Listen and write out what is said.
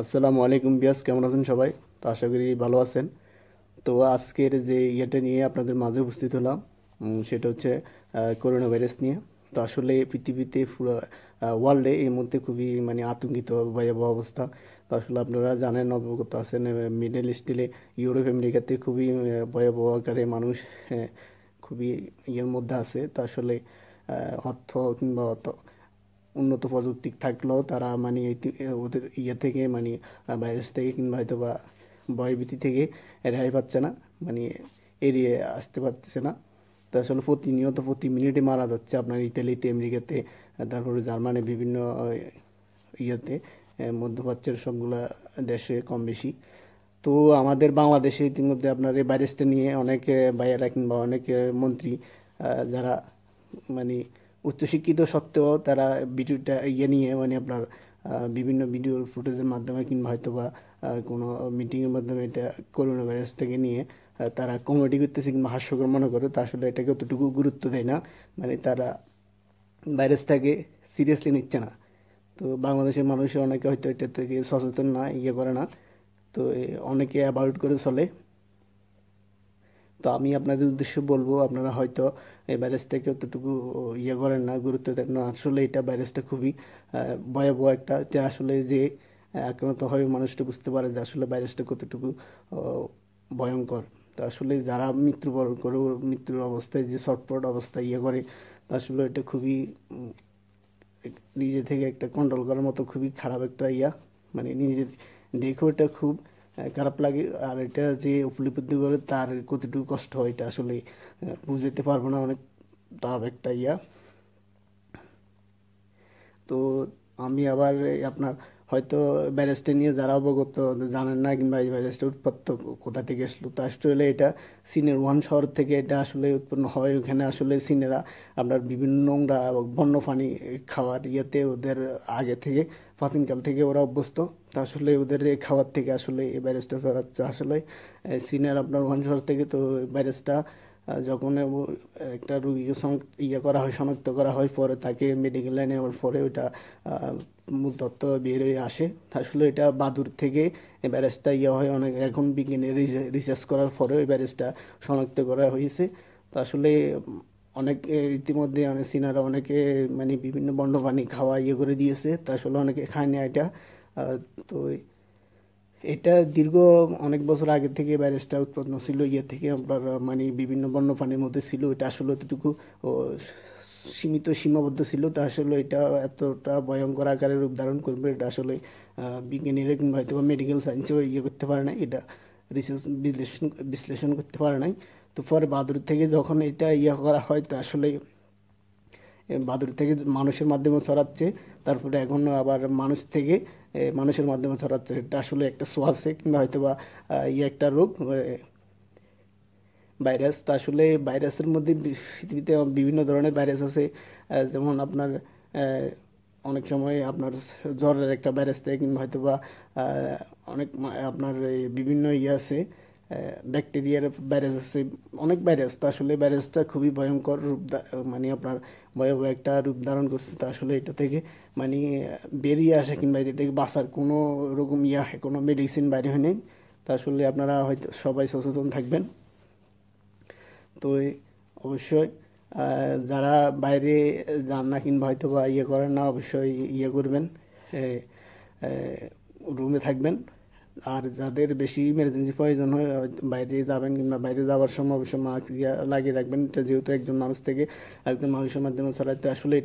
আসসালামু আলাইকুম বিয়াস কেমন আছেন সবাই তো আশা করি ভালো আছেন তো আজকের যে ইয়েটা নিয়ে আপনাদের মাঝে উপস্থিত হলাম সেটা হচ্ছে করোনা ভাইরাস নিয়ে তো আসলে পৃথিবীতে পুরো ওয়ার্ল্ডে এই মধ্যে খুবই মানে আতঙ্কিত ভয়াবহ অবস্থা তো আসলে আপনারা জানেন অবগত আছেন মিডল ইস্টিলে ইউরোপ আমেরিকাতে খুবই ভয়াবহ আকারে মানুষ খুবই ইয়ের মধ্যে আছে তো আসলে অর্থ কিংবা উন্নত প্রযুক্তি থাকলেও তারা মানে ওদের ইয়ে থেকে মানে ভাইরাস থেকে কিংবা হয়তো বা ভয়ভীতি থেকে রেহাই পাচ্ছে না মানে এড়িয়ে আসতে পারতেছে না তো আসলে প্রতিনিয়ত প্রতি মিনিটে মারা যাচ্ছে আপনার ইতালিতে আমেরিকাতে তারপরে জার্মানি বিভিন্ন ইয়েতে মধ্যপ্রাচ্যের সবগুলা দেশে কম বেশি তো আমাদের বাংলাদেশে ইতিমধ্যে আপনার এই ভাইরাসটা নিয়ে অনেক ভাইয়েরা কিংবা অনেক মন্ত্রী যারা মানে উচ্চশিক্ষিত সত্ত্বেও তারা ভিডিওটা ইয়ে নিয়ে মানে আপনার বিভিন্ন ভিডিও ফুটেজের মাধ্যমে কিংবা হয়তো বা কোনো মিটিংয়ের মাধ্যমে এটা করোনা ভাইরাসটাকে নিয়ে তারা কমেডি করতেছে কিংবা হাস্যকর মনে করে তা আসলে এটাকে অতটুকু গুরুত্ব দেয় না মানে তারা ভাইরাসটাকে সিরিয়াসলি নিচ্ছে না তো বাংলাদেশের মানুষের অনেকে হয়তো এটা থেকে সচেতন না ইয়ে করে না তো অনেকে অ্যাভয়েড করে চলে তো আমি আপনাদের উদ্দেশ্যে বলবো আপনারা হয়তো এই ভাইরাসটাকে অতটুকু ইয়ে করেন না গুরুত্ব দেন না আসলে এটা ভাইরাসটা খুবই ভয়াবহ একটা যে আসলে যে আক্রান্ত হয় মানুষটা বুঝতে পারে যে আসলে ভাইরাসটা কতটুকু ভয়ঙ্কর তো আসলে যারা মৃত্যুবরণ করে মৃত্যুর অবস্থায় যে শর্টপট অবস্থায় ইয়ে করে আসলে এটা খুবই নিজে থেকে একটা কন্ট্রোল করার মতো খুবই খারাপ একটা ইয়া মানে নিজে দেখেও এটা খুব খারাপ লাগে আর এটা যে উপলব্ধি করে তার কতটুকু কষ্ট হয় এটা আসলে বুঝতে পারবো না অনেক টাফ একটা ইয়া তো আমি আবার আপনার হয়তো ব্যারেস্টে নিয়ে যারা অবগত জানেন না কিংবা এই ব্যারেস্টের উৎপত্ত কোথা থেকে আসলো তো আসলে এটা চীনের ওয়ান শহর থেকে এটা আসলে উৎপন্ন হয় ওখানে আসলে চীনেরা আপনার বিভিন্ন নোংরা বন্য পানি খাওয়ার ইয়েতে ওদের আগে থেকে প্রাচীনকাল থেকে ওরা অভ্যস্ত তা আসলে ওদের এই খাওয়ার থেকে আসলে এই ভাইরাসটা ছড়াচ্ছে আসলে সিনিয়র আপনার ওয়ান শহর থেকে তো ভাইরাসটা যখন একটা রুগীকে ইয়ে করা হয় শনাক্ত করা হয় পরে তাকে মেডিকেলে নেওয়ার পরে ওটা মূল তত্ত্ব বের হয়ে আসে আসলে এটা বাদুর থেকে এই ভাইরাসটা ইয়ে হয় অনেক এখন বিজ্ঞানে রিসার্চ করার পরেও এই ভাইরাসটা শনাক্ত করা হয়েছে তা আসলে অনেকে ইতিমধ্যে অনেক সিনারা অনেকে মানে বিভিন্ন বন্ডপানি খাওয়া ইয়ে করে দিয়েছে তা আসলে অনেকে খায় না এটা তো এটা দীর্ঘ অনেক বছর আগে থেকে ভাইরাসটা উৎপন্ন ছিল ইয়ে থেকে আপনার মানে বিভিন্ন বন্যপ্রাণীর মধ্যে ছিল এটা আসলে এতটুকু সীমিত সীমাবদ্ধ ছিল তা আসলে এটা এতটা ভয়ঙ্কর আকারে রূপ ধারণ করবে এটা আসলে বিজ্ঞানীরা কিংবা হয়তো মেডিকেল সায়েন্সেও ইয়ে করতে পারে না এটা রিসার্চ বিশ্লেষণ বিশ্লেষণ করতে পারে নাই তো বাদুর থেকে যখন এটা ইয়া করা হয় তো আসলে বাদুর থেকে মানুষের মাধ্যমে ছড়াচ্ছে তারপরে এখন আবার মানুষ থেকে মানুষের মাধ্যমে ছড়াচ্ছে এটা আসলে একটা সোয়াসে কিংবা হয়তো বা ইয়ে একটা রোগ ভাইরাস তো আসলে ভাইরাসের মধ্যে পৃথিবীতে বিভিন্ন ধরনের ভাইরাস আছে যেমন আপনার অনেক সময় আপনার জ্বরের একটা ভাইরাস থাকে কিংবা হয়তো বা অনেক আপনার বিভিন্ন ইয়ে আছে ব্যাকটেরিয়ার ভাইরাস আছে অনেক ভাইরাস তো আসলে ভাইরাসটা খুবই ভয়ঙ্কর রূপ মানে আপনার ভয়াবহ একটা রূপ ধারণ করছে তো আসলে এটা থেকে মানে বেরিয়ে আসা কিংবা এটা থেকে বাঁচার কোনো রকম ইয়া কোনো মেডিসিন বাইরে হয় নেই তা আসলে আপনারা হয়তো সবাই সচেতন থাকবেন তো অবশ্যই যারা বাইরে যান না কিংবা হয়তো বা ইয়ে করেন না অবশ্যই ইয়ে করবেন রুমে থাকবেন আর যাদের বেশি ইমার্জেন্সি প্রয়োজন হয় বাইরে যাবেন কিংবা বাইরে যাওয়ার সময় অবশ্য মাস্ক লাগিয়ে রাখবেন এটা যেহেতু একজন মানুষ থেকে আরেকজন মানুষের মাধ্যমে ছড়াইতে আসলে